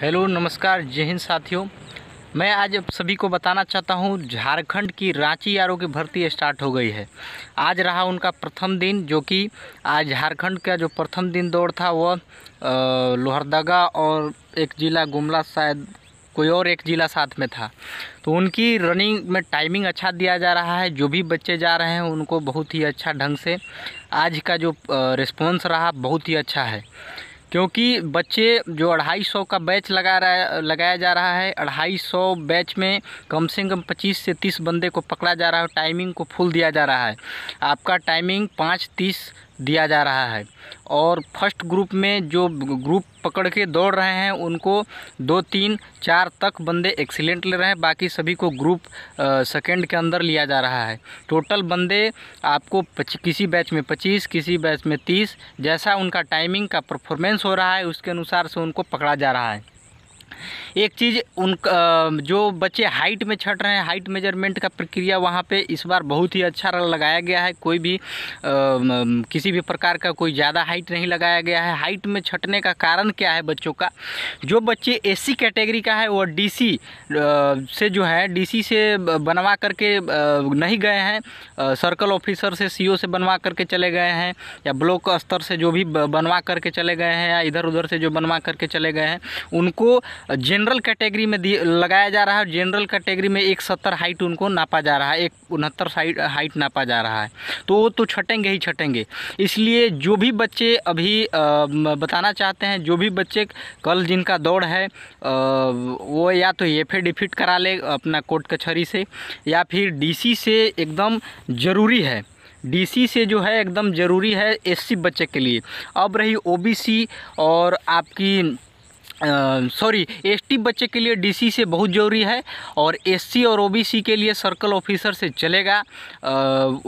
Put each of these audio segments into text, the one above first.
hello नमस्कार जय हिंद साथियों मैं आज आप सभी को बताना चाहता हूं झारखंड की रांची आर की भर्ती स्टार्ट हो गई है आज रहा उनका प्रथम दिन जो कि आज झारखंड का जो प्रथम दिन दौड़ था वह लोहरदगा और एक ज़िला गुमला शायद कोई और एक ज़िला साथ में था तो उनकी रनिंग में टाइमिंग अच्छा दिया जा रहा है जो भी बच्चे जा रहे हैं उनको बहुत ही अच्छा ढंग से आज का जो रिस्पॉन्स रहा बहुत ही अच्छा है क्योंकि बच्चे जो अढ़ाई सौ का बैच लगा रहा लगाया जा रहा है अढ़ाई सौ बैच में कम से कम पच्चीस से तीस बंदे को पकड़ा जा रहा है टाइमिंग को फुल दिया जा रहा है आपका टाइमिंग पाँच तीस दिया जा रहा है और फर्स्ट ग्रुप में जो ग्रुप पकड़ के दौड़ रहे हैं उनको दो तीन चार तक बंदे एक्सीलेंट ले रहे हैं बाकी सभी को ग्रुप सेकंड के अंदर लिया जा रहा है टोटल बंदे आपको किसी बैच में पच्चीस किसी बैच में तीस जैसा उनका टाइमिंग का परफॉर्मेंस हो रहा है उसके अनुसार से उनको पकड़ा जा रहा है एक चीज़ उन जो बच्चे हाइट में छट रहे हैं हाइट मेजरमेंट का प्रक्रिया वहाँ पे इस बार बहुत ही अच्छा लगाया गया है कोई भी आ, किसी भी प्रकार का कोई ज़्यादा हाइट नहीं लगाया गया है हाइट में छटने का कारण क्या है बच्चों का जो बच्चे एसी कैटेगरी का है वो डी से जो है डी से बनवा करके नहीं गए हैं सर्कल ऑफिसर से सी से बनवा करके चले गए हैं या ब्लॉक स्तर से जो भी बनवा करके चले गए हैं या इधर उधर से जो बनवा करके चले गए हैं उनको जनरल कैटेगरी में लगाया जा रहा है जनरल कैटेगरी में एक सत्तर हाइट उनको नापा जा रहा है एक उनहत्तर हाइट हाइट नापा जा रहा है तो वो तो छटेंगे ही छटेंगे इसलिए जो भी बच्चे अभी बताना चाहते हैं जो भी बच्चे कल जिनका दौड़ है वो या तो फे डिफिट करा ले अपना कोर्ट कचहरी से या फिर डी से एकदम ज़रूरी है डीसी से जो है एकदम ज़रूरी है एससी बच्चे के लिए अब रही ओबीसी और आपकी सॉरी एसटी बच्चे के लिए डीसी से बहुत ज़रूरी है और एससी और ओबीसी के लिए सर्कल ऑफिसर से चलेगा आ,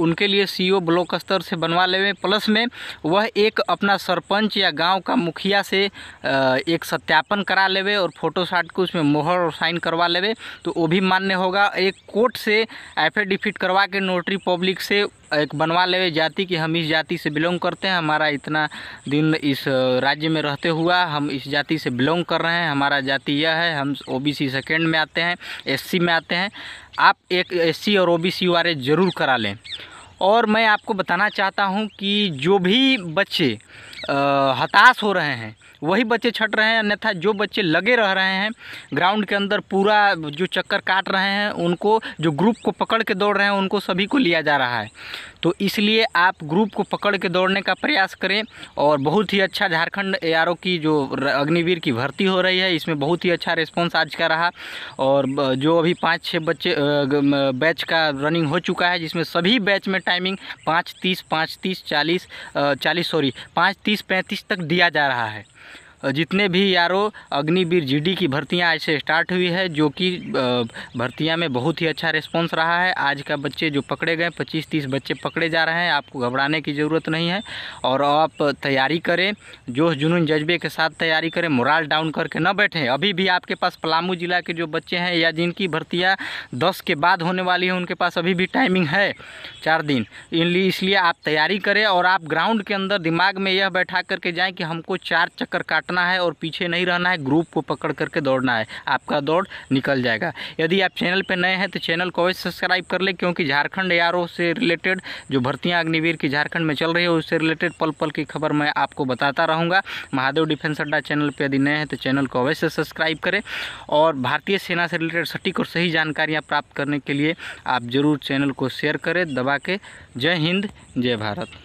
उनके लिए सीईओ ब्लॉक स्तर से बनवा लेवे प्लस में वह एक अपना सरपंच या गांव का मुखिया से आ, एक सत्यापन करा लेवे और फोटोसाट को उसमें मोहर और साइन करवा लेवे तो वो भी मान्य होगा एक कोर्ट से एफिडेविट करवा के नोटरी पब्लिक से एक बनवा लेवे जाति कि हम इस जाति से बिलोंग करते हैं हमारा इतना दिन इस राज्य में रहते हुआ हम इस जाति से बिलोंग बिलोंग कर रहे हैं हमारा जाति यह है हम ओबीसी सेकंड में आते हैं एससी में आते हैं आप एक एससी और ओबीसी वाले ज़रूर करा लें और मैं आपको बताना चाहता हूं कि जो भी बच्चे आ, हताश हो रहे हैं वही बच्चे छट रहे हैं अन्यथा जो बच्चे लगे रह रहे हैं ग्राउंड के अंदर पूरा जो चक्कर काट रहे हैं उनको जो ग्रुप को पकड़ के दौड़ रहे हैं उनको सभी को लिया जा रहा है तो इसलिए आप ग्रुप को पकड़ के दौड़ने का प्रयास करें और बहुत ही अच्छा झारखंड ए की जो अग्निवीर की भर्ती हो रही है इसमें बहुत ही अच्छा रिस्पॉन्स आज का रहा और जो अभी पाँच छः बच्चे बैच का रनिंग हो चुका है जिसमें सभी बैच में टाइमिंग पाँच तीस पाँच तीस चालीस चालीस सॉरी पाँच तीस पैंतीस तक दिया जा रहा है जितने भी यारो अग्निवीर जीडी की भर्तियां आज से स्टार्ट हुई है जो कि भर्तियां में बहुत ही अच्छा रिस्पांस रहा है आज का बच्चे जो पकड़े गए 25-30 बच्चे पकड़े जा रहे हैं आपको घबराने की ज़रूरत नहीं है और आप तैयारी करें जोश जुनून जज्बे के साथ तैयारी करें मोराल डाउन करके न बैठें अभी भी आपके पास पलामू ज़िला के जो बच्चे हैं या जिनकी भर्तियाँ दस के बाद होने वाली हैं उनके पास अभी भी टाइमिंग है चार दिन इसलिए आप तैयारी करें और आप ग्राउंड के अंदर दिमाग में यह बैठा करके जाएँ कि हमको चार चक्कर काट हटना है और पीछे नहीं रहना है ग्रुप को पकड़ करके दौड़ना है आपका दौड़ निकल जाएगा यदि आप चैनल पर नए हैं तो चैनल को अवश्य सब्सक्राइब कर लें क्योंकि झारखंड एआरओ से रिलेटेड जो भर्तियाँ अग्निवीर की झारखंड में चल रही है उससे रिलेटेड पल पल की खबर मैं आपको बताता रहूँगा महादेव डिफेंस अड्डा चैनल पर यदि नए हैं तो चैनल को अवश्य सब्सक्राइब करें और भारतीय सेना से रिलेटेड सटीक और सही जानकारियाँ प्राप्त करने के लिए आप ज़रूर चैनल को शेयर करें दबा के जय हिंद जय भारत